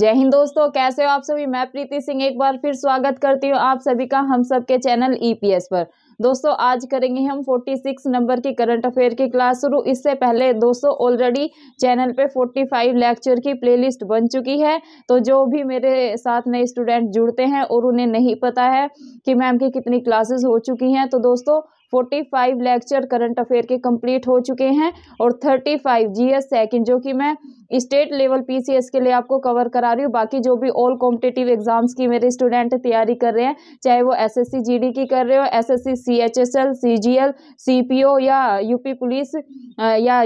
जय हिंद दोस्तों कैसे हो आप सभी मैं प्रीति सिंह एक बार फिर स्वागत करती हूँ आप सभी का हम सब के चैनल ईपीएस e पर दोस्तों आज करेंगे हम 46 नंबर की करंट अफेयर की क्लास शुरू इससे पहले दोस्तों ऑलरेडी चैनल पे 45 लेक्चर की प्लेलिस्ट बन चुकी है तो जो भी मेरे साथ नए स्टूडेंट जुड़ते हैं और उन्हें नहीं पता है कि मैम की कितनी क्लासेस हो चुकी हैं तो दोस्तों 45 लेक्चर करंट अफेयर के कंप्लीट हो चुके हैं और 35 एस सेकंड जो कि मैं स्टेट लेवल पीसीएस के लिए आपको कवर करा रही हूँ बाकी जो भी ऑल कॉम्पिटेटिव एग्जाम्स की मेरे स्टूडेंट तैयारी कर रहे हैं चाहे वो एसएससी जीडी की कर रहे हो एसएससी सीएचएसएल सीजीएल सीपीओ या यूपी पुलिस या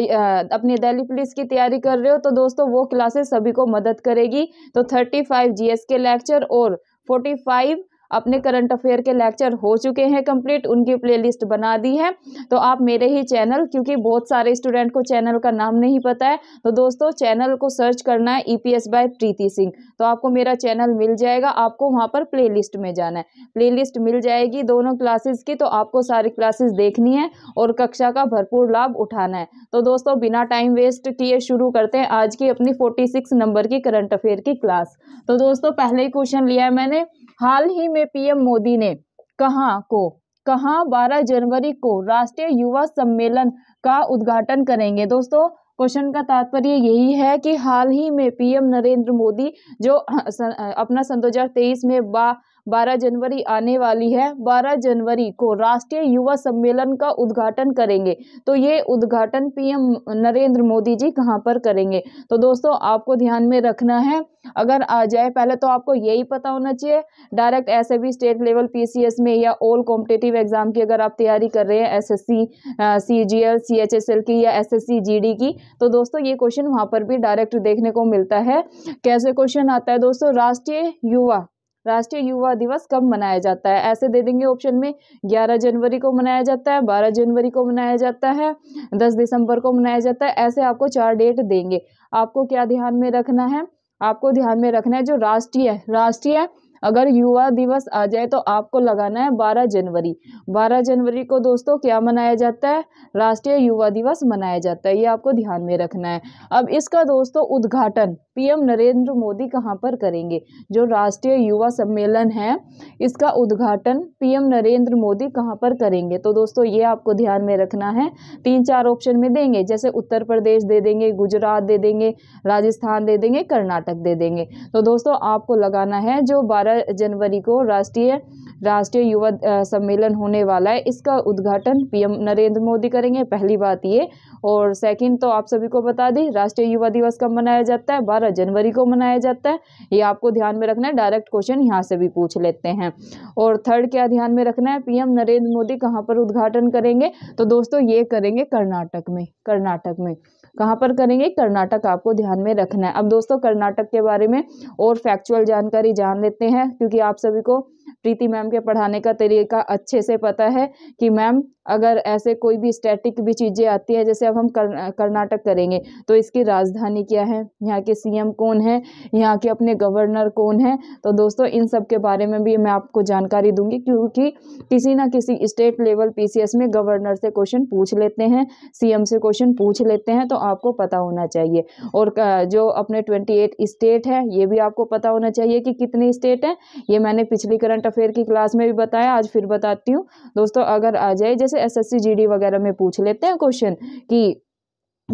अपनी दिल्ली पुलिस की तैयारी कर रहे हो तो दोस्तों वो क्लासेस सभी को मदद करेगी तो थर्टी फाइव के लेक्चर और फोर्टी फाइव अपने करंट अफेयर के लेक्चर हो चुके हैं कंप्लीट उनकी प्लेलिस्ट बना दी है तो आप मेरे ही चैनल क्योंकि बहुत सारे स्टूडेंट को चैनल का नाम नहीं पता है तो दोस्तों चैनल को सर्च करना है E P S by Preeti Singh तो आपको मेरा चैनल मिल जाएगा आपको वहाँ पर प्लेलिस्ट में जाना है लिस्ट मिल जाएगी दोनों क्लासेस की तो आपको सारी क्लासेस देखनी है और कक्षा का भरपूर लाभ उठाना है तो दोस्तों बिना टाइम वेस्ट किए शुरू करते हैं आज की अपनी फोर्टी सिक्स नंबर की करंट अफेयर की क्लास तो दोस्तों पहले ही क्वेश्चन लिया है मैंने हाल ही में पीएम मोदी ने कहा को कहा 12 जनवरी को राष्ट्रीय युवा सम्मेलन का उद्घाटन करेंगे दोस्तों क्वेश्चन का तात्पर्य यही है कि हाल ही में पीएम नरेंद्र मोदी जो अपना सन दो में बा 12 जनवरी आने वाली है 12 जनवरी को राष्ट्रीय युवा सम्मेलन का उद्घाटन करेंगे तो ये उद्घाटन पीएम नरेंद्र मोदी जी कहाँ पर करेंगे तो दोस्तों आपको ध्यान में रखना है अगर आ जाए पहले तो आपको यही पता होना चाहिए डायरेक्ट ऐसे भी स्टेट लेवल पीसीएस में या ऑल कॉम्पिटेटिव एग्जाम की अगर आप तैयारी कर रहे हैं एसएससी सीजीएल सीएचएसएल की या एसएससी जीडी की तो दोस्तों ये क्वेश्चन वहाँ पर भी डायरेक्ट देखने को मिलता है कैसे क्वेश्चन आता है दोस्तों राष्ट्रीय युवा राष्ट्रीय युवा दिवस कब मनाया जाता है ऐसे दे देंगे ऑप्शन में ग्यारह जनवरी को मनाया जाता है बारह जनवरी को मनाया जाता है दस दिसंबर को मनाया जाता है ऐसे आपको चार डेट देंगे आपको क्या ध्यान में रखना है आपको ध्यान में रखना है जो राष्ट्रीय राष्ट्रीय अगर युवा दिवस आ जाए तो आपको लगाना है 12 जनवरी 12 जनवरी को दोस्तों क्या मनाया जाता है राष्ट्रीय युवा दिवस मनाया जाता है ये आपको ध्यान में रखना है अब इसका दोस्तों उद्घाटन पीएम नरेंद्र मोदी कहाँ पर करेंगे जो राष्ट्रीय युवा सम्मेलन है इसका उद्घाटन पीएम नरेंद्र मोदी कहाँ पर करेंगे तो दोस्तों ये आपको ध्यान में रखना है तीन चार ऑप्शन में देंगे जैसे उत्तर प्रदेश दे देंगे गुजरात दे देंगे राजस्थान दे देंगे कर्नाटक दे देंगे तो दोस्तों आपको लगाना है जो बारह जनवरी को राष्ट्रीय राष्ट्रीय युवा सम्मेलन होने वाला है इसका उद्घाटन पीएम नरेंद्र मोदी करेंगे पहली बात ये और सेकंड तो आप सभी को बता दी राष्ट्रीय युवा दिवस कब मनाया जाता है बारह जनवरी को मनाया जाता है ये आपको ध्यान में रखना है डायरेक्ट क्वेश्चन यहाँ से भी पूछ लेते हैं और थर्ड क्या ध्यान में रखना है पीएम नरेंद्र मोदी कहाँ पर उद्घाटन करेंगे तो दोस्तों ये करेंगे कर्नाटक में कर्नाटक में कहाँ पर करेंगे कर्नाटक आपको ध्यान में रखना है अब दोस्तों कर्नाटक के बारे में और फैक्चुअल जानकारी जान लेते हैं क्योंकि आप सभी को प्रीति मैम के पढ़ाने का तरीका अच्छे से पता है कि मैम अगर ऐसे कोई भी स्टैटिक भी चीज़ें आती है जैसे अब हम कर, कर्नाटक करेंगे तो इसकी राजधानी क्या है यहाँ के सीएम कौन है यहाँ के अपने गवर्नर कौन है तो दोस्तों इन सब के बारे में भी मैं आपको जानकारी दूंगी क्योंकि किसी ना किसी स्टेट लेवल पीसीएस में गवर्नर से क्वेश्चन पूछ लेते हैं सीएम से क्वेश्चन पूछ लेते हैं तो आपको पता होना चाहिए और जो अपने ट्वेंटी स्टेट है ये भी आपको पता होना चाहिए कि कितने स्टेट हैं ये मैंने पिछली करंट करंट अफेयर की क्लास में भी बताया आज फिर बताती हूँ दोस्तों अगर आ जाए जैसे एसएससी जीडी वगैरह में पूछ लेते हैं क्वेश्चन कि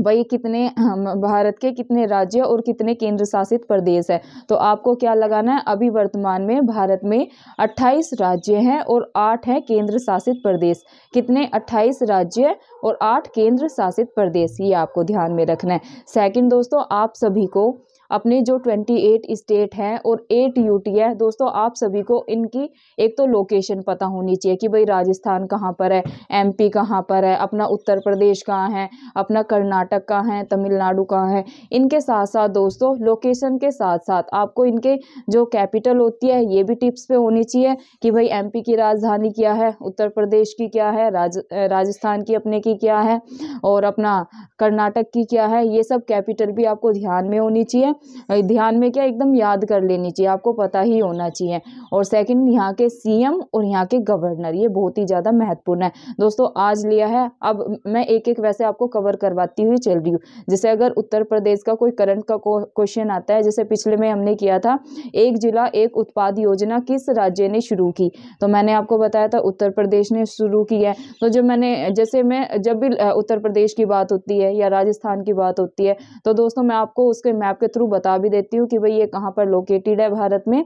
भाई कितने हम भारत के कितने राज्य और कितने केंद्र शासित प्रदेश है तो आपको क्या लगाना है अभी वर्तमान में भारत में 28 राज्य हैं और 8 हैं केंद्र शासित प्रदेश कितने 28 राज्य और 8 केंद्र शासित प्रदेश ये आपको ध्यान में रखना है सेकंड दोस्तों आप सभी को अपने जो ट्वेंटी एट स्टेट हैं और एट यूटी है दोस्तों आप सभी को इनकी एक तो लोकेशन पता होनी चाहिए कि भाई राजस्थान कहाँ पर है एमपी कहाँ पर है अपना उत्तर प्रदेश कहाँ है अपना कर्नाटक कहाँ है तमिलनाडु कहाँ है इनके साथ साथ दोस्तों लोकेशन के साथ साथ आपको इनके जो कैपिटल होती है ये भी टिप्स पे होनी चाहिए कि भाई एमपी की राजधानी क्या है उत्तर प्रदेश की क्या है राज राजस्थान की अपने की क्या है और अपना कर्नाटक की क्या है ये सब कैपिटल भी आपको ध्यान में होनी चाहिए ध्यान में क्या एकदम याद कर लेनी चाहिए आपको पता ही होना चाहिए और सेकंड यहाँ के सीएम और यहाँ के गवर्नर ये बहुत ही ज़्यादा महत्वपूर्ण है दोस्तों आज लिया है अब मैं एक एक वैसे आपको कवर करवाती हुई चल रही हूँ जैसे अगर उत्तर प्रदेश का कोई करंट का क्वेश्चन आता है जैसे पिछले में हमने किया था एक जिला एक उत्पाद योजना किस राज्य ने शुरू की तो मैंने आपको बताया था उत्तर प्रदेश ने शुरू की है तो जब मैंने जैसे मैं जब भी उत्तर प्रदेश की बात होती है या राजस्थान की बात होती है तो दोस्तों मैं आपको उसके मैप के थ्रू बता भी देती हूँ कि भाई ये कहाँ पर लोकेटेड है भारत में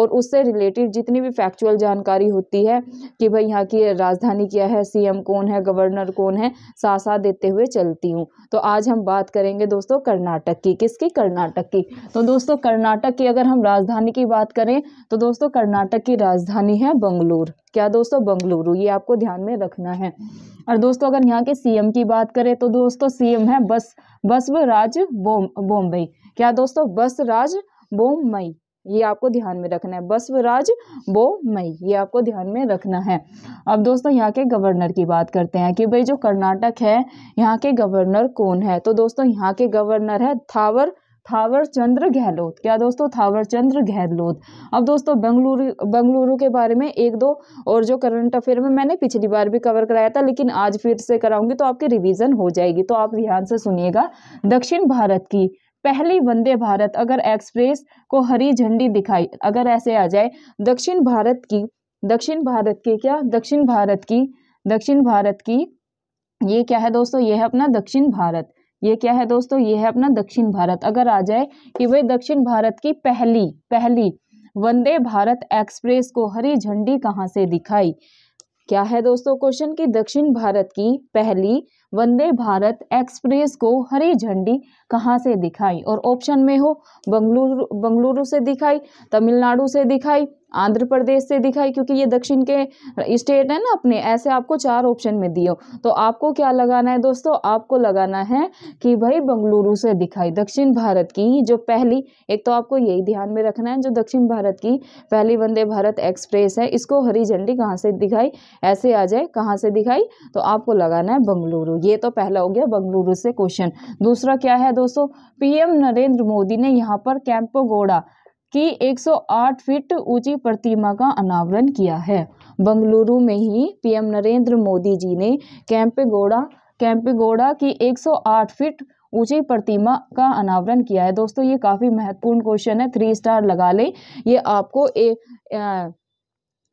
और उससे रिलेटेड जितनी भी फैक्चुअल जानकारी होती है कि भाई यहाँ की राजधानी क्या है सीएम कौन है गवर्नर कौन है साथ साथ देते हुए चलती हूँ तो आज हम बात करेंगे दोस्तों कर्नाटक की किसकी कर्नाटक की तो दोस्तों कर्नाटक की अगर हम राजधानी की बात करें तो दोस्तों कर्नाटक की राजधानी है बंगलोर क्या दोस्तों बंगलुरु ये आपको ध्यान में रखना है और दोस्तों अगर यहाँ के सीएम की बात करें तो दोस्तों सीएम है बस बसवराज बॉम्बे बो, क्या दोस्तों बसराज बोमई ये आपको ध्यान में रखना है बसवराज बोमई ये आपको ध्यान में रखना है अब दोस्तों यहाँ के गवर्नर की बात करते हैं कि भाई जो कर्नाटक है यहाँ के गवर्नर कौन है तो दोस्तों यहाँ के गवर्नर है थावर थावर चंद्र गहलोत क्या दोस्तों थावर चंद्र गहलोत अब दोस्तों बंगलुरु बंगलुरु के बारे में एक दो और जो करंट अफेयर में मैंने पिछली बार भी कवर कराया था लेकिन आज फिर से कराऊंगी तो आपकी रिवीजन हो जाएगी तो आप ध्यान से सुनिएगा दक्षिण भारत की पहली वंदे भारत अगर एक्सप्रेस को हरी झंडी दिखाई अगर ऐसे आ जाए दक्षिण भारत की दक्षिण भारत की क्या दक्षिण भारत की दक्षिण भारत की ये क्या है दोस्तों ये है अपना दक्षिण भारत ये क्या है दोस्तों ये है अपना दक्षिण भारत अगर आ जाए कि वह दक्षिण भारत की पहली पहली वंदे भारत एक्सप्रेस को हरी झंडी कहाँ से दिखाई क्या है दोस्तों क्वेश्चन की दक्षिण भारत की पहली वंदे भारत एक्सप्रेस को हरी झंडी कहाँ से दिखाई और ऑप्शन में हो बंगलुरु बंगलुरु से दिखाई तमिलनाडु से दिखाई आंध्र प्रदेश से दिखाई क्योंकि ये दक्षिण के स्टेट है ना अपने ऐसे आपको चार ऑप्शन में दिए तो आपको क्या लगाना है दोस्तों आपको लगाना है कि भाई बंगलुरु से दिखाई दक्षिण भारत की जो पहली एक तो आपको यही ध्यान में रखना है जो दक्षिण भारत की पहली वंदे भारत एक्सप्रेस है इसको हरी झंडी कहाँ से दिखाई ऐसे आ जाए कहाँ से दिखाई तो आपको लगाना है बंगलुरु ये तो पहला हो गया बंगलुरु से क्वेश्चन दूसरा क्या है दोस्तों पीएम नरेंद्र मोदी ने यहाँ पर कैंपोगोड़ा की 108 फीट ऊंची प्रतिमा का अनावरण किया है बंगलुरु में ही पीएम नरेंद्र मोदी जी ने कैंपेगोड़ा कैंपेगोड़ा की 108 फीट ऊंची प्रतिमा का अनावरण किया है दोस्तों ये काफ़ी महत्वपूर्ण क्वेश्चन है थ्री स्टार लगा लें ये आपको ए, आ,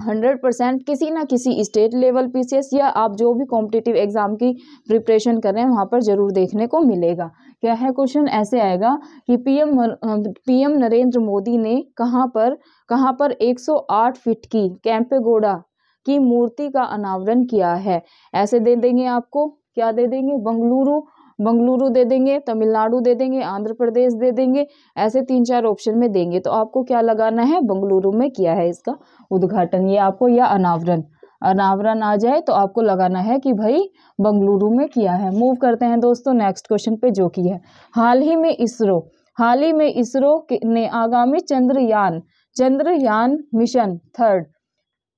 हंड्रेड परसेंट किसी ना किसी स्टेट लेवल पीसीएस या आप जो भी कॉम्पिटिटिव एग्ज़ाम की प्रिपरेशन कर रहे हैं वहाँ पर ज़रूर देखने को मिलेगा क्या है क्वेश्चन ऐसे आएगा कि पीएम पीएम नरेंद्र मोदी ने कहाँ पर कहाँ पर 108 फीट की कैंपेगोड़ा की मूर्ति का अनावरण किया है ऐसे दे देंगे आपको क्या दे देंगे बंगलुरु बंगलुरु दे देंगे तमिलनाडु दे देंगे आंध्र प्रदेश दे देंगे ऐसे तीन चार ऑप्शन में देंगे तो आपको क्या लगाना है बंगलुरु में किया है इसका उद्घाटन ये आपको या अनावरण अनावरण आ जाए तो आपको लगाना है कि भाई बंगलुरु में किया है मूव करते हैं दोस्तों नेक्स्ट क्वेश्चन पे जो कि है हाल ही में इसरो हाल ही में इसरो ने आगामी चंद्रयान चंद्रयान मिशन थर्ड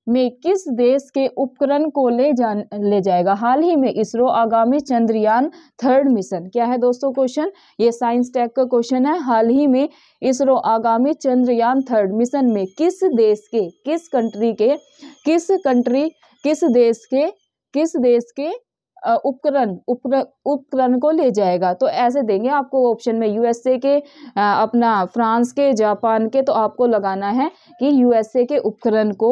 में किस देश के उपकरण को ले जा ले जाएगा हाल ही में इसरो आगामी चंद्रयान थर्ड मिशन क्या है दोस्तों क्वेश्चन ये साइंस टेक का क्वेश्चन है हाल ही में इसरो आगामी चंद्रयान थर्ड मिशन में किस देश के किस कंट्री के किस कंट्री किस देश के किस देश के उपकरण उपकरण को ले जाएगा तो ऐसे देंगे आपको ऑप्शन में यूएसए के अपना फ्रांस के जापान के तो आपको लगाना है कि यूएसए के उपकरण को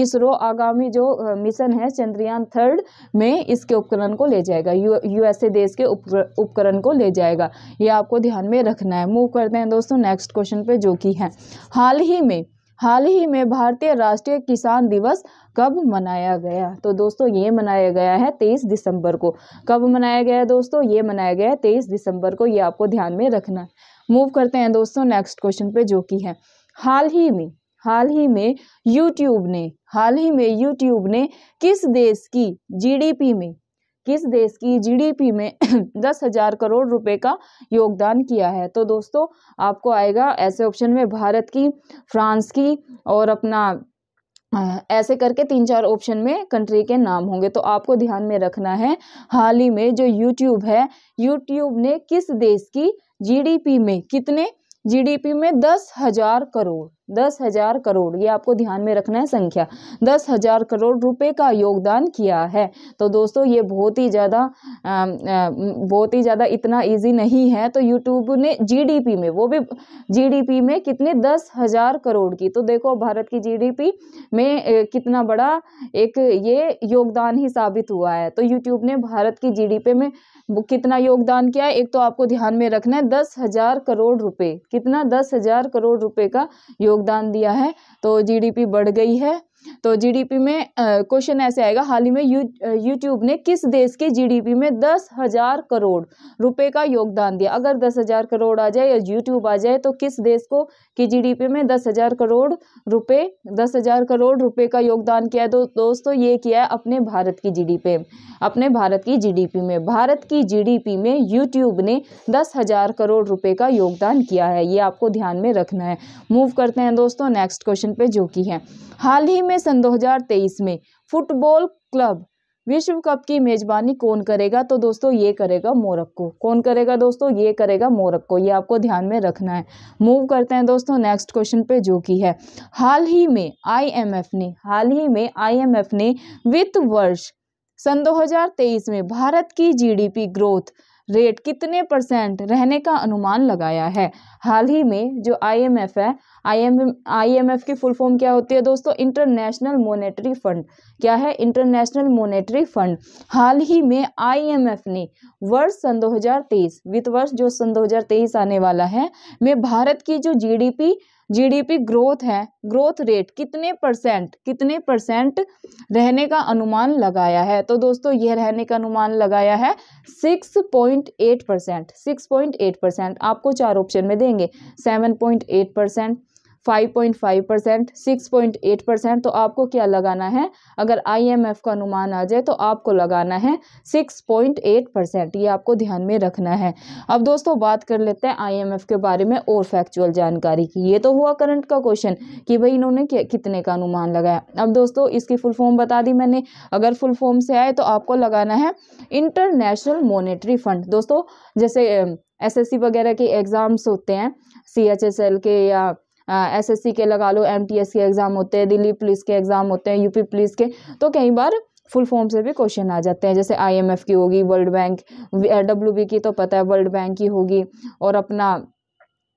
इसरो आगामी जो मिशन है चंद्रयान थर्ड में इसके उपकरण को ले जाएगा यू यूएसए देश के उपकरण को ले जाएगा ये आपको ध्यान में रखना है मूव करते हैं दोस्तों नेक्स्ट क्वेश्चन पे जो कि है हाल ही में हाल ही में भारतीय राष्ट्रीय किसान दिवस कब मनाया गया तो दोस्तों ये मनाया गया है तेईस दिसंबर को कब मनाया गया दोस्तों ये मनाया गया है तेईस दिसंबर को ये आपको ध्यान में रखना है मूव करते हैं दोस्तों नेक्स्ट क्वेश्चन पे जो कि है हाल ही में हाल ही में यूट्यूब ने हाल ही में यूट्यूब ने किस देश की जीडीपी में किस देश की जीडीपी में दस हजार करोड़ रुपए का योगदान किया है तो दोस्तों आपको आएगा ऐसे ऑप्शन में भारत की फ्रांस की और अपना ऐसे करके तीन चार ऑप्शन में कंट्री के नाम होंगे तो आपको ध्यान में रखना है हाल ही में जो यूट्यूब है यूट्यूब ने किस देश की जीडीपी में कितने जीडीपी में दस हजार करोड़ दस हजार करोड़ ये आपको ध्यान में रखना है संख्या दस हजार करोड़ रुपए का योगदान किया है तो दोस्तों ये बहुत ही ज़्यादा बहुत ही ज़्यादा इतना इजी नहीं है तो यूट्यूब ने जीडीपी में वो भी जीडीपी में कितने दस हजार करोड़ की तो देखो भारत की जीडीपी में कितना बड़ा एक ये योगदान ही साबित हुआ है तो यूट्यूब ने भारत की जी में कितना योगदान किया है एक तो आपको ध्यान में रखना है दस हजार करोड़ रुपए कितना दस हजार करोड़ रुपए का योग योगदान दिया है तो जी डी पी बढ़ गई है तो जीडीपी में क्वेश्चन ऐसे आएगा हाल ही में यू यूट्यूब ने किस देश के जीडीपी में दस हज़ार करोड़ रुपए का योगदान दिया अगर दस हज़ार करोड़ आ जाए या यूट्यूब आ जाए तो किस देश को कि जीडीपी में दस हज़ार करोड़ रुपए दस हज़ार करोड़ रुपए का योगदान किया है तो दोस्तों ये किया है अपने भारत की जी अपने भारत की जी में भारत की जीडीपी में यूट्यूब ने दस हज़ार करोड़ रुपये का योगदान किया है ये आपको ध्यान में रखना है मूव करते हैं दोस्तों नेक्स्ट क्वेश्चन पे जो की है हाल ही में सन 2023 में फुटबॉल क्लब विश्व कप की मेजबानी कौन करेगा तो दोस्तों ये करेगा मोरक्को कौन करेगा दोस्तों ये करेगा मोरक्को ये आपको ध्यान में रखना है मूव करते हैं दोस्तों नेक्स्ट क्वेश्चन पे जो कि है हाल ही में आईएमएफ ने हाल ही में आईएमएफ ने वित्त वर्ष सन 2023 में भारत की जीडीपी ग्रोथ रेट कितने परसेंट रहने का अनुमान लगाया है हाल ही में जो आईएमएफ है आईएमएफ आईएमएफ की फुल फॉर्म क्या होती है दोस्तों इंटरनेशनल मॉनेटरी फंड क्या है इंटरनेशनल मोनेटरी फंड हाल ही में आईएमएफ ने वर्ष सन 2023 वित्त वर्ष जो सन 2023 आने वाला है में भारत की जो जीडीपी जीडीपी ग्रोथ है ग्रोथ रेट कितने परसेंट कितने परसेंट रहने का अनुमान लगाया है तो दोस्तों यह रहने का अनुमान लगाया है 6.8 परसेंट 6.8 परसेंट आपको चार ऑप्शन में देंगे 7.8 percent 5.5 percent six point eight percent तो आपको क्या लगाना है अगर आईएमएफ का अनुमान आ जाए तो आपको लगाना है सिक्स पॉइंट एट परसेंट ये आपको ध्यान में रखना है अब दोस्तों बात कर लेते हैं आईएमएफ के बारे में और फैक्चुअल जानकारी की ये तो हुआ करंट का क्वेश्चन कि भाई इन्होंने कितने का अनुमान लगाया अब दोस्तों इसकी फुल फॉर्म बता दी मैंने अगर फुल फॉर्म से आए तो आपको लगाना है इंटरनेशनल मोनिट्री फंड दोस्तों जैसे एसएससी वगैरह के एग्ज़ाम्स होते हैं सीएचएसएल के या एसएससी के लगा लो एमटीएस के एग्ज़ाम होते हैं दिल्ली पुलिस के एग्ज़ाम होते हैं यूपी पुलिस के तो कई बार फुल फॉर्म से भी क्वेश्चन आ जाते हैं जैसे आईएमएफ की होगी वर्ल्ड बैंक डब्ल्यू की तो पता है वर्ल्ड बैंक की होगी और अपना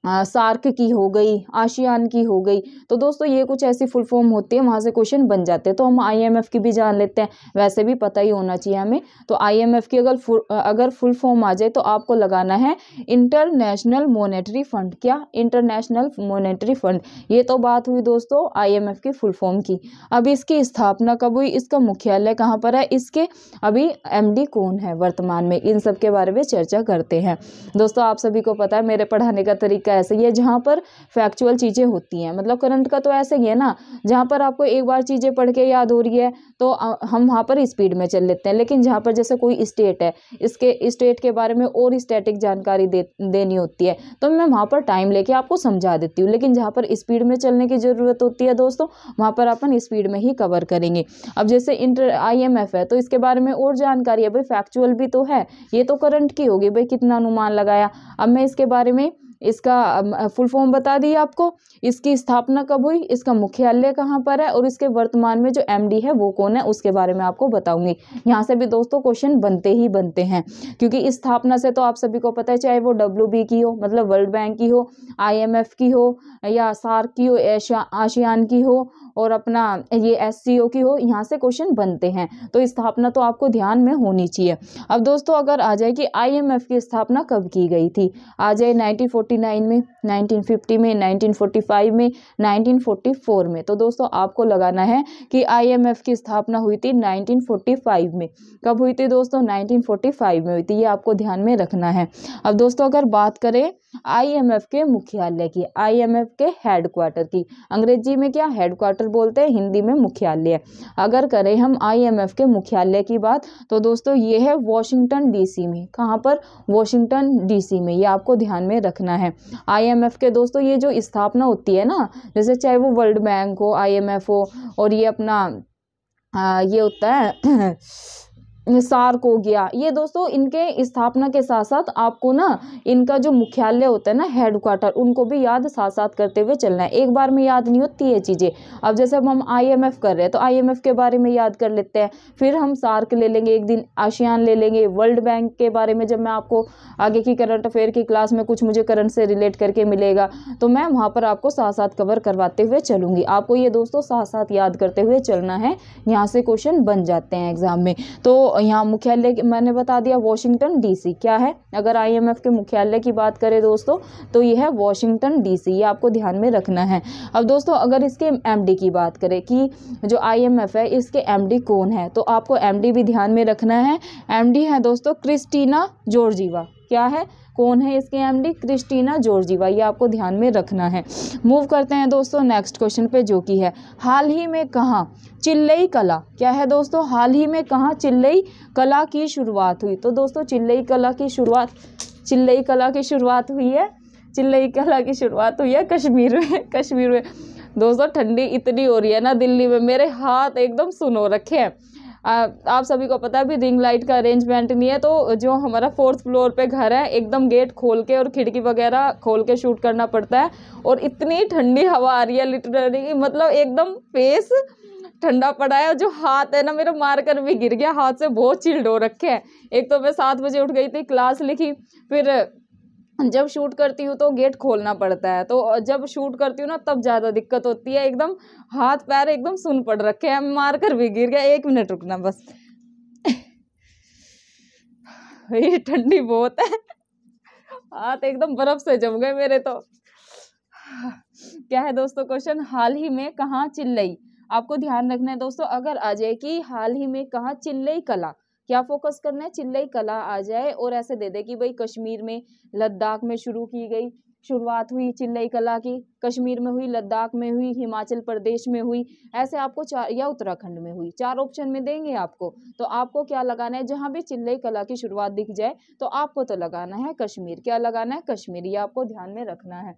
सार्क की हो गई आशियान की हो गई तो दोस्तों ये कुछ ऐसी फुल फॉर्म होती है वहाँ से क्वेश्चन बन जाते हैं तो हम आईएमएफ की भी जान लेते हैं वैसे भी पता ही होना चाहिए हमें तो आईएमएफ की अगर फुल अगर फुल फॉर्म आ जाए तो आपको लगाना है इंटरनेशनल मोनेटरी फंड क्या इंटरनेशनल मोनेटरी फंड ये तो बात हुई दोस्तों आई की फुल फॉर्म की अब इसकी स्थापना कब हुई इसका मुख्यालय कहाँ पर है इसके अभी एम कौन है वर्तमान में इन सब के बारे में चर्चा करते हैं दोस्तों आप सभी को पता है मेरे पढ़ाने का तरीका का ऐसा ही है जहाँ पर फैक्चुअल चीज़ें होती हैं मतलब करंट का तो ऐसा ही है ना जहाँ पर आपको एक बार चीज़ें पढ़ के याद हो रही है तो हम वहाँ पर स्पीड में चल लेते हैं लेकिन जहाँ पर जैसे कोई स्टेट है इसके स्टेट के बारे में और स्टैटिक जानकारी दे देनी होती है तो मैं वहाँ पर टाइम लेके आपको समझा देती हूँ लेकिन जहाँ पर स्पीड में चलने की ज़रूरत होती है दोस्तों वहाँ पर अपन स्पीड में ही कवर करेंगे अब जैसे इंटर आई है तो इसके बारे में और जानकारी है भाई फैक्चुअल भी तो है ये तो करंट की होगी भाई कितना अनुमान लगाया अब मैं इसके बारे में इसका फुल फॉर्म बता दिया आपको इसकी स्थापना कब हुई इसका मुख्यालय कहाँ पर है और इसके वर्तमान में जो एम है वो कौन है उसके बारे में आपको बताऊंगी यहाँ से भी दोस्तों क्वेश्चन बनते ही बनते हैं क्योंकि इस स्थापना से तो आप सभी को पता है चाहे वो डब्ल्यू की हो मतलब वर्ल्ड बैंक की हो आई की हो या सार्क की हो एशिया आशियान की हो और अपना ये एस की हो यहाँ से क्वेश्चन बनते हैं तो स्थापना तो आपको ध्यान में होनी चाहिए अब दोस्तों अगर आ जाए कि आई की स्थापना कब की गई थी आ जाए नाइन में फिफ्टी में फाइव में फोर में तो दोस्तों आपको लगाना है कि आई की स्थापना हुई थी फाइव में कब हुई थी दोस्तों 1945 में हुई थी ये आपको ध्यान में रखना है अब दोस्तों अगर बात करें आईएमएफ के मुख्यालय की आईएमएफ के हेडक्वार्टर की अंग्रेजी में क्या हेडक्वार्टर सेंट्रल बोलते हैं हिंदी में मुख्यालय अगर करें हम आईएमएफ के मुख्यालय की बात तो दोस्तों ये है वॉशिंगटन डीसी में कहाँ पर वॉशिंगटन डीसी में ये आपको ध्यान में रखना है आईएमएफ के दोस्तों ये जो स्थापना होती है ना जैसे चाहे वो वर्ल्ड बैंक हो आई हो और ये अपना आ, ये होता है सार्क हो गया ये दोस्तों इनके स्थापना के साथ साथ आपको ना इनका जो मुख्यालय होता है ना हेड क्वार्टर उनको भी याद साथ साथ करते हुए चलना है एक बार में याद नहीं होती है चीज़ें अब जैसे अब हम आईएमएफ कर रहे हैं तो आईएमएफ के बारे में याद कर लेते हैं फिर हम सार्क ले लेंगे एक दिन आशियान ले लेंगे वर्ल्ड बैंक के बारे में जब मैं आपको आगे की करंट अफेयर की क्लास में कुछ मुझे करंट से रिलेट करके मिलेगा तो मैं वहाँ पर आपको साथ साथ कवर करवाते हुए चलूँगी आपको ये दोस्तों साथ साथ याद करते हुए चलना है यहाँ से क्वेश्चन बन जाते हैं एग्ज़ाम में तो यहाँ मुख्यालय मैंने बता दिया वॉशिंगटन डीसी क्या है अगर आईएमएफ के मुख्यालय की बात करें दोस्तों तो ये है वॉशिंगटन डीसी ये आपको ध्यान में रखना है अब दोस्तों अगर इसके एमडी की बात करें कि जो आईएमएफ है इसके एमडी कौन है तो आपको एमडी भी ध्यान में रखना है एमडी है दोस्तों क्रिस्टीना जॉर्जीवा क्या है कौन है इसके एमडी क्रिस्टीना जॉर्जीवा ये आपको ध्यान में रखना है मूव करते हैं दोस्तों नेक्स्ट क्वेश्चन पे जो कि है हाल ही में कहाँ चिल्लई कला क्या है दोस्तों हाल ही में कहाँ चिल्लई कला की शुरुआत हुई तो दोस्तों चिल्लई कला की शुरुआत चिल्लई कला की शुरुआत हुई है चिल्लई कला की शुरुआत हुई है कश्मीर में कश्मीर में दोस्तों ठंडी इतनी हो रही है ना दिल्ली में मेरे हाथ एकदम सुनो रखे हैं आ, आप सभी को पता है अभी रिंग लाइट का अरेंजमेंट नहीं है तो जो हमारा फोर्थ फ्लोर पे घर है एकदम गेट खोल के और खिड़की वगैरह खोल के शूट करना पड़ता है और इतनी ठंडी हवा आ रही है लिटरली मतलब एकदम फेस ठंडा पड़ा है जो हाथ है ना मेरा मार कर भी गिर गया हाथ से बहुत चिल्ड हो रखे हैं एक तो मैं सात बजे उठ गई थी क्लास लिखी फिर जब शूट करती हूँ तो गेट खोलना पड़ता है तो जब शूट करती हूँ ना तब ज़्यादा दिक्कत होती है एकदम हाथ पैर एकदम सुन पड़ रखे हैं मार कर भी गिर गया एक मिनट रुकना बस ये ठंडी बहुत है हाथ एकदम बर्फ से जम गए मेरे तो क्या है दोस्तों क्वेश्चन हाल ही में कहाँ चिल्लई आपको ध्यान रखना है दोस्तों अगर आ जाए कि हाल ही में कहाँ चिल्लई कला क्या फोकस करना है चिल्लई कला आ जाए और ऐसे दे दे कि भाई कश्मीर में लद्दाख में शुरू की गई शुरुआत हुई चिल्लई कला की कश्मीर में हुई लद्दाख में हुई हिमाचल प्रदेश में हुई ऐसे आपको चार या उत्तराखंड में हुई चार ऑप्शन में देंगे आपको तो आपको क्या लगाना है जहाँ भी चिल्लई कला की शुरुआत दिख जाए तो आपको तो लगाना है कश्मीर क्या लगाना है कश्मीर ये आपको ध्यान में रखना है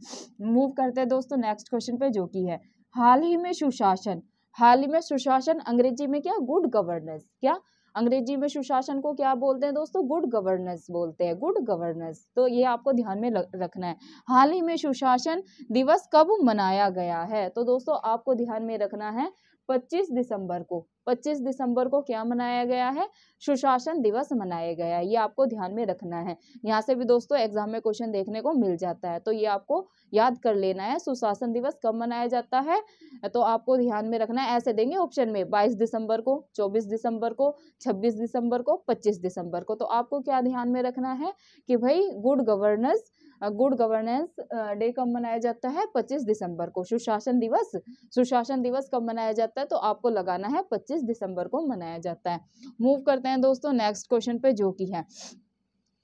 मूव करते हैं दोस्तों नेक्स्ट क्वेश्चन पे जो कि है हाल ही में सुशासन हाल ही में सुशासन अंग्रेजी में क्या गुड गवर्नेंस क्या अंग्रेजी में सुशासन को क्या बोलते हैं दोस्तों गुड गवर्नेंस बोलते हैं गुड गवर्नेंस तो ये आपको ध्यान में रखना है हाल ही में सुशासन दिवस कब मनाया गया है तो दोस्तों आपको ध्यान में रखना है 25 दिसंबर को 25 दिसंबर को क्या मनाया गया है सुशासन दिवस मनाया गया है ये आपको ध्यान में रखना है यहाँ से भी दोस्तों एग्जाम में क्वेश्चन देखने को मिल जाता है तो ये आपको याद कर लेना है सुशासन दिवस कब मनाया जाता है तो आपको ध्यान में रखना है ऐसे देंगे ऑप्शन में 22 दिसंबर को 24 दिसंबर को 26 दिसंबर को 25 दिसंबर को तो आपको क्या ध्यान में रखना है कि भाई good governance good governance day कब मनाया जाता है 25 दिसंबर को सुशासन दिवस सुशासन दिवस कब मनाया जाता है तो आपको लगाना है 25 दिसंबर को मनाया जाता है मूव करते हैं दोस्तों नेक्स्ट क्वेश्चन पे जो की है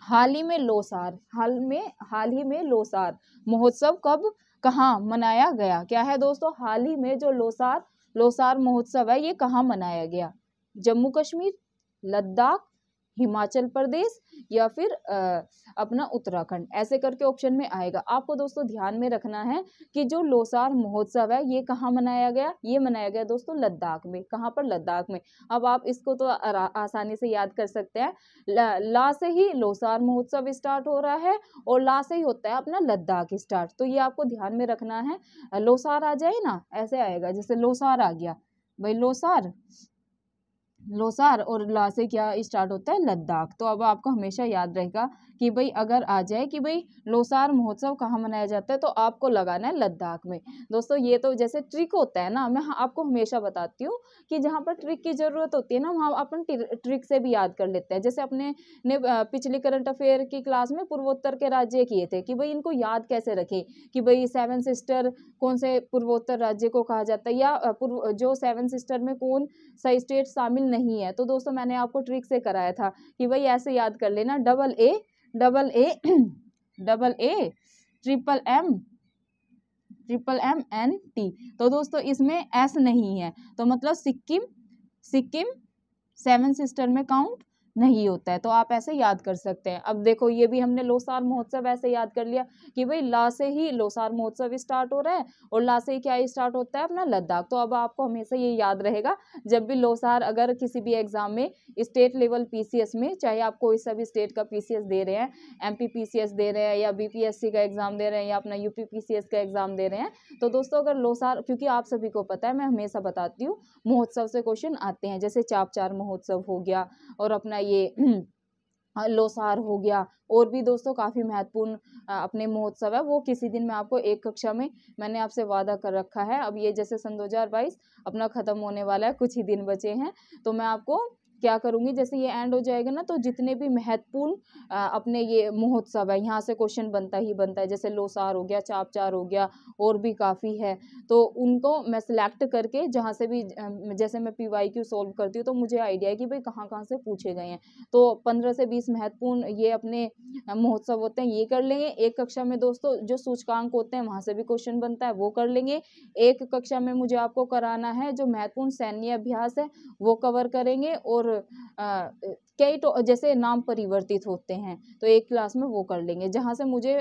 हाल ही में लोसार हाल में हाल ही में लोसार महोत्सव कब कहाँ मनाया गया क्या है दोस्तों हाल ही में जो लोसार लोसार महोत्सव है ये कहाँ मनाया गया जम्मू कश्मीर लद्दाख हिमाचल प्रदेश या फिर आ, अपना उत्तराखंड ऐसे करके ऑप्शन में आएगा आपको दोस्तों ध्यान में रखना है कि जो लोसार महोत्सव है ये कहाँ मनाया गया ये मनाया गया दोस्तों लद्दाख में कहाँ पर लद्दाख में अब आप इसको तो आसानी से याद कर सकते हैं ला, ला से ही लोसार महोत्सव स्टार्ट हो रहा है और ला से ही होता है अपना लद्दाख स्टार्ट तो ये आपको ध्यान में रखना है लोसार आ जाए ना ऐसे आएगा जैसे लोसार आ गया भाई लोसार लोसार और ला से क्या स्टार्ट होता है लद्दाख तो अब आपको हमेशा याद रहेगा कि भाई अगर आ जाए कि भाई लोसार महोत्सव कहाँ मनाया जाता है तो आपको लगाना है लद्दाख में दोस्तों ये तो जैसे ट्रिक होता है ना मैं आपको हमेशा बताती हूँ कि जहाँ पर ट्रिक की ज़रूरत होती है ना वहाँ अपन ट्रिक से भी याद कर लेते हैं जैसे अपने ने पिछले करंट अफेयर की क्लास में पूर्वोत्तर के राज्य किए थे कि भाई इनको याद कैसे रखें कि भाई सेवन सिस्टर कौन से पूर्वोत्तर राज्य को कहा जाता है या पूर्व जो सेवन सिस्टर में कौन सा स्टेट शामिल नहीं है तो दोस्तों मैंने आपको ट्रिक से कराया था कि भाई ऐसे याद कर लेना double A double A double A triple M triple M N T तो दोस्तों इसमें एस नहीं है तो मतलब सिक्किम सिक्किम सेवन सिस्टर में काउंट नहीं होता है तो आप ऐसे याद कर सकते हैं अब देखो ये भी हमने लोसार महोत्सव ऐसे याद कर लिया कि भाई ला से ही लोसार महोत्सव स्टार्ट हो रहा है और ला से ही क्या स्टार्ट होता है अपना लद्दाख तो अब आपको हमेशा ये याद रहेगा जब भी लोसार अगर किसी भी एग्जाम में स्टेट लेवल पी में चाहे आप कोई सा भी स्टेट का पी दे रहे हैं एम पी दे रहे हैं या बी का एग्जाम दे रहे हैं या अपना यू पी का एग्जाम दे रहे हैं तो दोस्तों अगर लोसार क्योंकि आप सभी को पता है मैं हमेशा बताती हूँ महोत्सव से क्वेश्चन आते हैं जैसे चाप महोत्सव हो गया और अपना ये लोसार हो गया और भी दोस्तों काफ़ी महत्वपूर्ण अपने महोत्सव है वो किसी दिन मैं आपको एक कक्षा में मैंने आपसे वादा कर रखा है अब ये जैसे सन दो अपना ख़त्म होने वाला है कुछ ही दिन बचे हैं तो मैं आपको क्या करूँगी जैसे ये एंड हो जाएगा ना तो जितने भी महत्वपूर्ण अपने ये महोत्सव है यहाँ से क्वेश्चन बनता ही बनता है जैसे लोसार हो गया चापचार हो गया और भी काफ़ी है तो उनको मैं सिलेक्ट करके जहाँ से भी जैसे मैं पी वाई क्यू सॉल्व करती हूँ तो मुझे आइडिया है कि भाई कहाँ कहाँ से पूछे गए हैं तो पंद्रह से बीस महत्वपूर्ण ये अपने महोत्सव होते हैं ये कर लेंगे एक कक्षा में दोस्तों जो सूचकांक होते हैं वहाँ से भी क्वेश्चन बनता है वो कर लेंगे एक कक्षा में मुझे आपको कराना है जो महत्वपूर्ण सैन्य अभ्यास है वो कवर करेंगे और कई तो जैसे नाम परिवर्तित होते हैं तो एक क्लास में वो कर लेंगे जहाँ से मुझे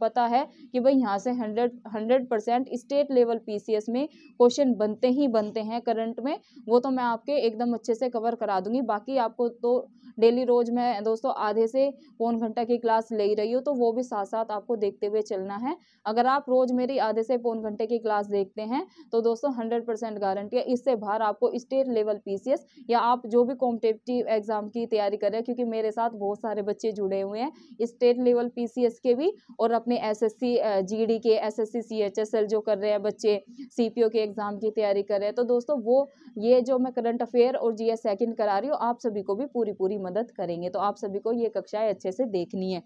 पता है कि भाई यहाँ से hundred hundred percent state level PCS में क्वेश्चन बनते ही बनते हैं करंट में वो तो मैं आपके एकदम अच्छे से कवर करा दूंगी बाकी आपको तो डेली रोज मैं दोस्तों आधे से पौन घंटा की क्लास ले रही हूँ तो वो भी साथ साथ आपको देखते हुए चलना है अगर आप रोज मेरी आधे से पौन घंटे की क्लास देखते हैं तो दोस्तों हंड्रेड परसेंट गारंटी है इससे बाहर आपको स्टेट लेवल पीसीएस या आप जो भी कॉम्पिटेटिव एग्ज़ाम की तैयारी कर रहे हैं क्योंकि मेरे साथ बहुत सारे बच्चे जुड़े हुए हैं स्टेट लेवल पीसीएस के भी और अपने एसएससी जीडी के एसएससी सीएचएसएल जो कर रहे हैं बच्चे सीपीओ के एग्ज़ाम की तैयारी कर रहे हैं तो दोस्तों वो ये जो मैं करंट अफेयर और जी एस करा रही हूँ आप सभी को भी पूरी पूरी मदद करेंगे तो आप सभी को ये कक्षाएं अच्छे से देखनी है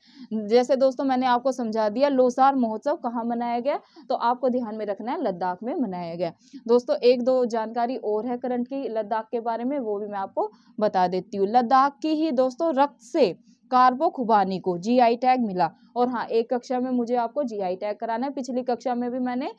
जैसे दोस्तों मैंने आपको समझा दिया लोसार महोत्सव कहाँ मनाया गया तो आपको ध्यान में रखना है लद्दाख में मनाया गया दोस्तों एक दो जानकारी और है करंट की लद्दाख के बारे में वो भी मैं आपको बता देती हूँ लद्दाख की ही दोस्तों रक्त से खुबानी को जीआई टैग मिला और हाँ एक कक्षा में मुझे आपको जीआई टैग कराना है पिछली कक्षा में भी मैंने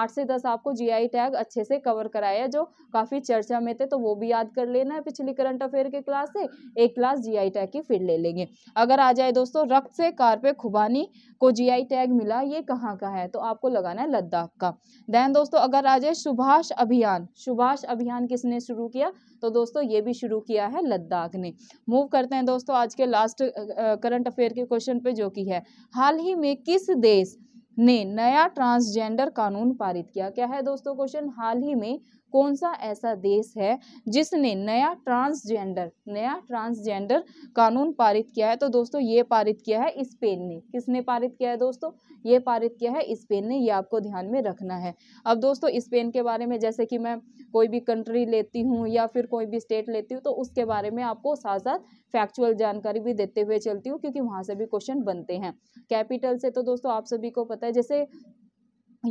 आठ से दस आपको जीआई टैग अच्छे से कवर कराया जो काफ़ी चर्चा में थे तो वो भी याद कर लेना है पिछली करंट अफेयर के क्लास से एक क्लास जीआई टैग की फिर ले लेंगे अगर आ जाए दोस्तों रक्त से कार्पे खुबानी को जी टैग मिला ये कहाँ का है तो आपको लगाना है लद्दाख का देन दोस्तों अगर आ जाए सुभाष अभियान सुभाष अभियान किसने शुरू किया तो दोस्तों ये भी शुरू किया है लद्दाख ने मूव करते हैं दोस्तों आज के लास्ट करंट अफेयर के क्वेश्चन पे जो की है हाल ही में किस देश ने नया ट्रांसजेंडर कानून पारित किया क्या है दोस्तों क्वेश्चन हाल ही में कौन सा ऐसा देश है जिसने नया ट्रांसजेंडर नया ट्रांसजेंडर कानून पारित किया है तो दोस्तों ये पारित किया है स्पेन ने किसने पारित किया है दोस्तों ये पारित किया है स्पेन ने ये आपको ध्यान में रखना है अब दोस्तों स्पेन के बारे में जैसे कि मैं कोई भी कंट्री लेती हूँ या फिर कोई भी स्टेट लेती हूँ तो उसके बारे में आपको साथ साथ फैक्चुअल जानकारी भी देते हुए चलती हूँ क्योंकि वहाँ से भी क्वेश्चन बनते हैं कैपिटल से तो दोस्तों आप सभी को पता है जैसे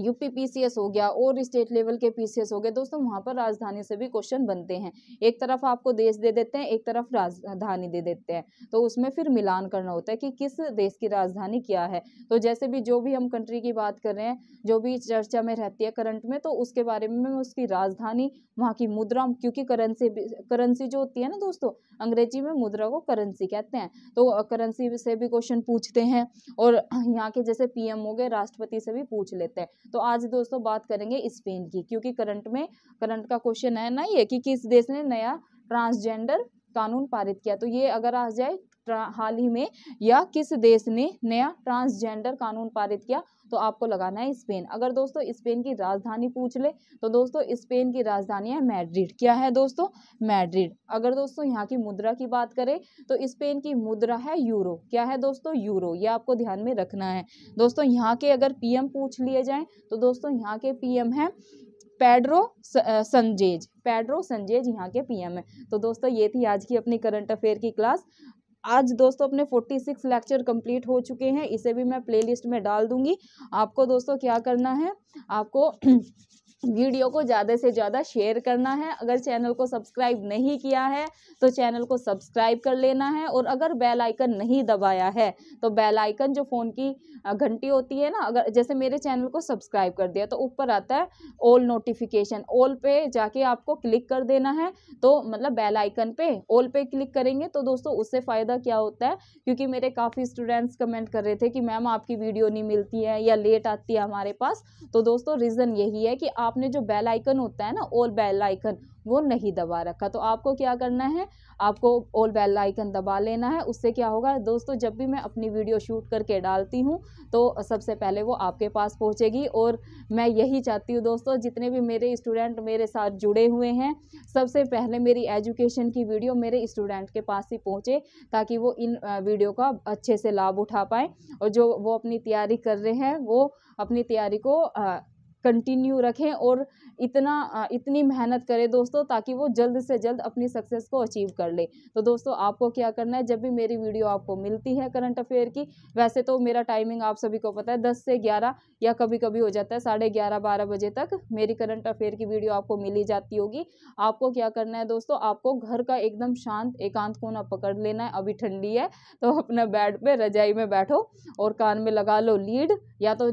यूपी पीसीएस हो गया और स्टेट लेवल के पीसीएस हो गए दोस्तों वहाँ पर राजधानी से भी क्वेश्चन बनते हैं एक तरफ आपको देश दे देते हैं एक तरफ राजधानी दे देते हैं तो उसमें फिर मिलान करना होता है कि किस देश की राजधानी क्या है तो जैसे भी जो भी हम कंट्री की बात कर रहे हैं जो भी चर्चा में रहती है करंट में तो उसके बारे में उसकी राजधानी वहाँ की मुद्रा क्योंकि करेंसी करेंसी जो होती है ना दोस्तों अंग्रेजी में मुद्रा को करेंसी कहते हैं तो करेंसी से भी क्वेश्चन पूछते हैं और यहाँ के जैसे पीएम हो गए राष्ट्रपति से भी पूछ लेते हैं तो आज दोस्तों बात करेंगे स्पेन की क्योंकि करंट में करंट का क्वेश्चन है ना ये कि किस देश ने नया ट्रांसजेंडर कानून पारित किया तो ये अगर आ जाए हाल ही में या किस देश ने नया ट्रांसजेंडर कानून पारित किया तो आपको लगाना है स्पेन अगर दोस्तों स्पेन की राजधानी पूछ ले तो दोस्तों स्पेन की राजधानी है मैड्रिड क्या है दोस्तों मैड्रिड अगर दोस्तों यहाँ की मुद्रा की बात करें तो स्पेन की मुद्रा है यूरो क्या है दोस्तों यूरो ये आपको ध्यान में रखना है दोस्तों यहाँ के अगर पीएम पूछ लिए जाए तो दोस्तों यहाँ के पीएम है पेड्रो संजेज पेड्रो संजेज यहाँ के पीएम है तो दोस्तों ये थी आज की अपनी करंट अफेयर की क्लास आज दोस्तों अपने 46 लेक्चर कंप्लीट हो चुके हैं इसे भी मैं प्लेलिस्ट में डाल दूंगी आपको दोस्तों क्या करना है आपको वीडियो को ज़्यादा से ज़्यादा शेयर करना है अगर चैनल को सब्सक्राइब नहीं किया है तो चैनल को सब्सक्राइब कर लेना है और अगर बेल आइकन नहीं दबाया है तो बेल आइकन जो फ़ोन की घंटी होती है ना अगर जैसे मेरे चैनल को सब्सक्राइब कर दिया तो ऊपर आता है ऑल नोटिफिकेशन ऑल पे जाके आपको क्लिक कर देना है तो मतलब बेल आइकन पे ऑल पे क्लिक करेंगे तो दोस्तों उससे फ़ायदा क्या होता है क्योंकि मेरे काफ़ी स्टूडेंट्स कमेंट कर रहे थे कि मैम आपकी वीडियो नहीं मिलती है या लेट आती है हमारे पास तो दोस्तों रीज़न यही है कि आप आपने जो बेल आइकन होता है ना ऑल बेल आइकन वो नहीं दबा रखा तो आपको क्या करना है आपको ऑल बेल आइकन दबा लेना है उससे क्या होगा दोस्तों जब भी मैं अपनी वीडियो शूट करके डालती हूँ तो सबसे पहले वो आपके पास पहुँचेगी और मैं यही चाहती हूँ दोस्तों जितने भी मेरे स्टूडेंट मेरे साथ जुड़े हुए हैं सबसे पहले मेरी एजुकेशन की वीडियो मेरे स्टूडेंट के पास ही पहुँचे ताकि वो इन वीडियो का अच्छे से लाभ उठा पाएँ और जो वो अपनी तैयारी कर रहे हैं वो अपनी तैयारी को कंटिन्यू रखें और इतना इतनी मेहनत करे दोस्तों ताकि वो जल्द से जल्द अपनी सक्सेस को अचीव कर ले तो दोस्तों आपको क्या करना है जब भी मेरी वीडियो आपको मिलती है करंट अफेयर की वैसे तो मेरा टाइमिंग आप सभी को पता है दस से ग्यारह या कभी कभी हो जाता है साढ़े ग्यारह बारह बजे तक मेरी करंट अफेयर की वीडियो आपको मिली जाती होगी आपको क्या करना है दोस्तों आपको घर का एकदम शांत एकांत कोना पकड़ लेना है अभी ठंडी है तो अपना बेड पे रजाई में बैठो और कान में लगा लो लीड या तो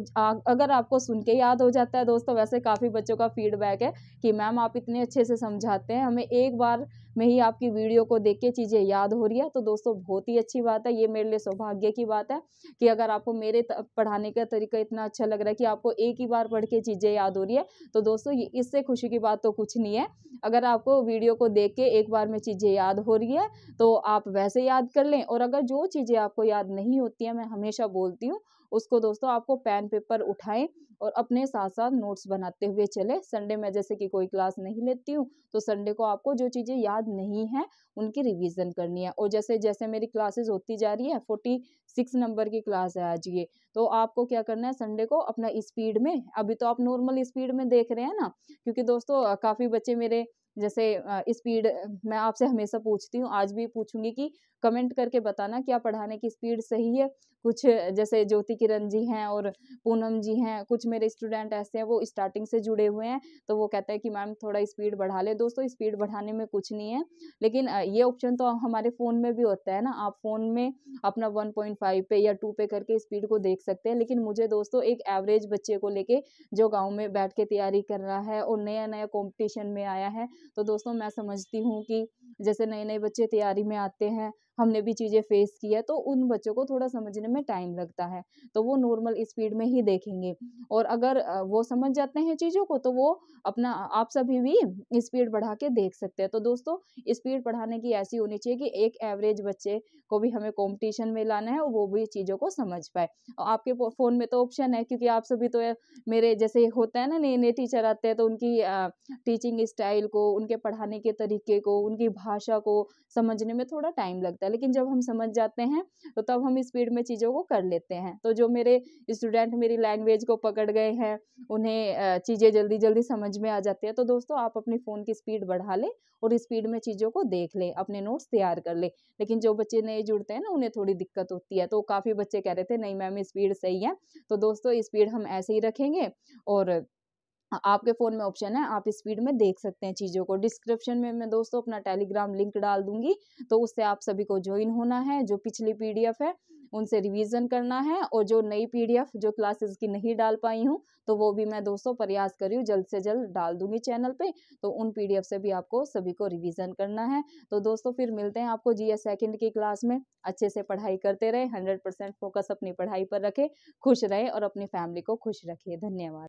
अगर आपको सुन के याद हो जाता है दोस्तों वैसे काफ़ी बच्चों का फीड फीडबैक है कि मैम आप इतने अच्छे से समझाते हैं हमें एक बार में ही आपकी वीडियो को देख के चीज़ें याद हो रही है तो दोस्तों बहुत ही अच्छी बात है ये मेरे लिए सौभाग्य की बात है कि अगर आपको मेरे पढ़ाने का तरीका इतना अच्छा लग रहा है कि आपको एक ही बार पढ़ के चीज़ें याद हो रही है तो दोस्तों ये इससे खुशी की बात तो कुछ नहीं है अगर आपको वीडियो को देख के एक बार में चीज़ें याद हो रही है तो आप वैसे याद कर लें और अगर जो चीज़ें आपको याद नहीं होती हैं मैं हमेशा बोलती हूँ उसको दोस्तों आपको पेन पेपर उठाएं और अपने साथ साथ नोट्स बनाते हुए चले संडे में जैसे कि कोई क्लास नहीं लेती हूँ तो संडे को आपको जो चीज़ें याद नहीं हैं उनकी रिवीजन करनी है और जैसे जैसे मेरी क्लासेस होती जा रही है फोर्टी सिक्स नंबर की क्लास है आज ये तो आपको क्या करना है संडे को अपना स्पीड में अभी तो आप नॉर्मल स्पीड में देख रहे हैं ना क्योंकि दोस्तों काफ़ी बच्चे मेरे जैसे स्पीड मैं आपसे हमेशा पूछती हूँ आज भी पूछूंगी कि कमेंट करके बताना क्या पढ़ाने की स्पीड सही है कुछ जैसे ज्योति किरण जी हैं और पूनम जी हैं कुछ मेरे स्टूडेंट ऐसे हैं वो स्टार्टिंग से जुड़े हुए हैं तो वो कहते हैं कि मैम थोड़ा स्पीड बढ़ा ले दोस्तों स्पीड बढ़ाने में कुछ नहीं है लेकिन ये ऑप्शन तो हमारे फ़ोन में भी होता है ना आप फ़ोन में अपना वन पॉइंट फाइव पे या टू पे करके स्पीड को देख सकते हैं लेकिन मुझे दोस्तों एक एवरेज बच्चे को लेके जो गाँव में बैठ के तैयारी कर रहा है और नया नया कॉम्पिटिशन में आया है तो दोस्तों मैं समझती हूँ कि जैसे नए नए बच्चे तैयारी में आते हैं हमने भी चीज़ें फेस की है तो उन बच्चों को थोड़ा समझने में टाइम लगता है तो वो नॉर्मल स्पीड में ही देखेंगे और अगर वो समझ जाते हैं चीज़ों को तो वो अपना आप सभी भी स्पीड बढ़ा के देख सकते हैं तो दोस्तों स्पीड बढ़ाने की ऐसी होनी चाहिए कि एक एवरेज बच्चे को भी हमें कॉम्पिटिशन में लाना है और वो भी चीज़ों को समझ पाए और आपके फ़ोन में तो ऑप्शन है क्योंकि आप सभी तो मेरे जैसे होते हैं ना नए नए टीचर आते हैं तो उनकी टीचिंग स्टाइल को उनके पढ़ाने के तरीके को उनकी भाषा को समझने में थोड़ा टाइम लगता है लगता है लेकिन जब हम समझ जाते हैं तो तब हम स्पीड में चीज़ों को कर लेते हैं तो जो मेरे स्टूडेंट मेरी लैंग्वेज को पकड़ गए हैं उन्हें चीज़ें जल्दी जल्दी समझ में आ जाती है तो दोस्तों आप अपने फ़ोन की स्पीड बढ़ा लें और स्पीड में चीज़ों को देख लें अपने नोट्स तैयार कर लें लेकिन जो बच्चे नए जुड़ते हैं ना उन्हें थोड़ी दिक्कत होती है तो काफ़ी बच्चे कह रहे थे नहीं मैम स्पीड सही है तो दोस्तों स्पीड हम ऐसे ही रखेंगे और आपके फ़ोन में ऑप्शन है आप स्पीड में देख सकते हैं चीज़ों को डिस्क्रिप्शन में मैं दोस्तों अपना टेलीग्राम लिंक डाल दूंगी तो उससे आप सभी को ज्वाइन होना है जो पिछली पीडीएफ है उनसे रिवीजन करना है और जो नई पीडीएफ जो क्लासेस की नहीं डाल पाई हूँ तो वो भी मैं दोस्तों प्रयास करी हूँ जल्द से जल्द डाल दूंगी चैनल पे तो उन पीडीएफ से भी आपको सभी को रिवीजन करना है तो दोस्तों फिर मिलते हैं आपको जी एस सेकेंड की क्लास में अच्छे से पढ़ाई करते रहे हंड्रेड परसेंट फोकस अपनी पढ़ाई पर रखें खुश रहे और अपनी फैमिली को खुश रखे धन्यवाद